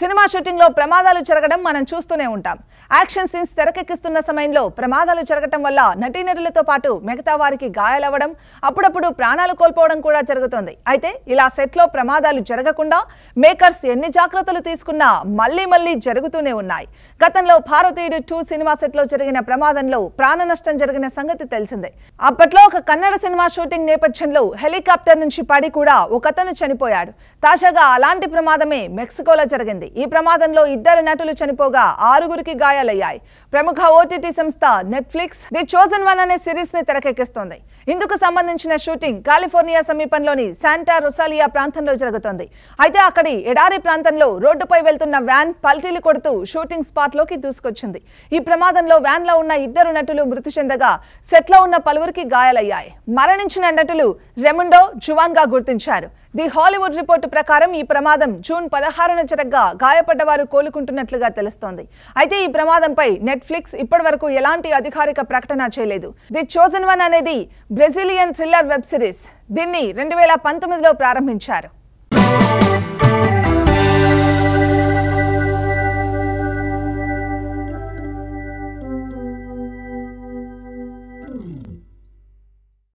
cinema షూటింగ్లో ప్రమాదాలు జరగడం మనం చూస్తూనే ఉంటాం యాక్షన్ సీన్స్ తెరకెక్కిస్తున్న సమయంలో ప్రమాదాలు జరగటం వల్ల నటీనటులతో పాటు మిగతా వారికి గాయాలవ్వడం అప్పుడప్పుడు ప్రాణాలు కోల్పోవడం కూడా జరుగుతుంది అయితే ఇలా సెట్లో ప్రమాదాలు జరగకుండా మేకర్స్ ఎన్ని జాగ్రత్తలు తీసుకున్నా మళ్లీ మళ్లీ జరుగుతూనే ఉన్నాయి గతంలో భారతీయుడు టూ సినిమా సెట్లో జరిగిన ప్రమాదంలో ప్రాణ నష్టం జరిగిన సంగతి తెలిసిందే అప్పట్లో ఒక కన్నడ సినిమా షూటింగ్ నేపథ్యంలో హెలికాప్టర్ నుంచి పడి కూడా ఒకతను చనిపోయాడు తాజాగా అలాంటి ప్రమాదమే మెక్సికోలో జరిగింది జరిగింది ఈ ప్రమాదంలో ఇద్దరు నటులు చనిపోగా ఆరుగురికి గాయాలయ్యాయి ప్రముఖ ఓటీటీ సంస్థ నెట్ఫ్లిక్స్ ది చోజన్ వన్ అనే సిరీస్ ని తెరకెక్కిస్తోంది ఇందుకు సంబంధించిన షూటింగ్ కాలిఫోర్నియా సమీపంలోని శాంటా రొసాలియా ప్రాంతంలో జరుగుతోంది అయితే అక్కడి ఎడారి ప్రాంతంలో రోడ్డుపై వెళ్తున్న వ్యాన్ పల్టీలు కొడుతూ షూటింగ్ స్పాట్ లోకి దూసుకొచ్చింది ఈ ప్రమాదంలో వ్యాన్ లో ఉన్న ఇద్దరు నటులు మృతి చెందగా సెట్లో ఉన్న పలువురికి గాయాలయ్యాయి మరణించిన నటులు రెమండో జువాన్ గా గుర్తించారు ది హాలీవుడ్ రిపోర్టు ప్రకారం ఈ ప్రమాదం జూన్ పదహారున జరగ్గా గాయపడ్డవారు కోలుకుంటున్నట్లుగా తెలుస్తోంది అయితే ఈ ప్రమాదంపై నెట్ఫ్లిక్స్ ఇప్పటివరకు ఎలాంటి అధికారిక ప్రకటన చేయలేదు ది చోజన్ వన్ అనేది బ్రెజిలియన్ థ్రిల్లర్ వెబ్ సిరీస్ దీన్ని రెండు వేల పంతొమ్మిదిలో ప్రారంభించారు